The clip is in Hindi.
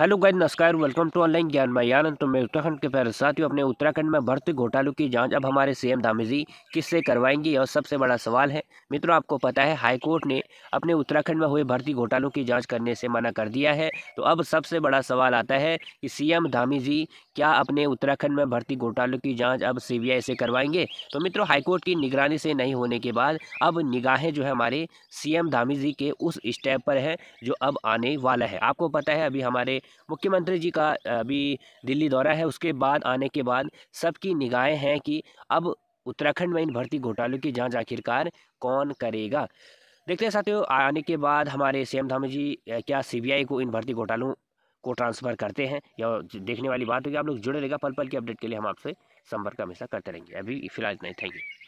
हेलो गाइज नमस्कार welcome to online Gyan Anand तो मैं उत्तराखंड के पहले साथियों अपने उत्तराखंड में भर्ती घोटालों की जांच अब हमारे सीएम जी किससे करवाएंगे और सबसे बड़ा सवाल है मित्रों आपको पता है हाईकोर्ट ने अपने उत्तराखंड में हुए भर्ती घोटालों की जांच करने से मना कर दिया है तो अब सबसे बड़ा सवाल आता है कि सी धामी जी क्या अपने उत्तराखंड में भर्ती घोटालों की जाँच अब सी से करवाएंगे तो मित्रों हाईकोर्ट की निगरानी से नहीं होने के बाद अब निगाहें जो है हमारे सी धामी जी के उस स्टेप पर हैं जो अब आने वाला है आपको पता है अभी हमारे मुख्यमंत्री जी का अभी दिल्ली दौरा है उसके बाद आने के बाद सबकी निगाहें हैं कि अब उत्तराखंड में इन भर्ती घोटालों की जांच आखिरकार कौन करेगा देखते हैं साथियों आने के बाद हमारे सीएम धामी जी क्या सीबीआई को इन भर्ती घोटालों को ट्रांसफ़र करते हैं या देखने वाली बात होगी आप लोग जुड़े रहेगा पल पल की अपडेट के लिए हम आपसे संपर्क हमेशा करते रहेंगे अभी फिलहाल इतना ही थैंक यू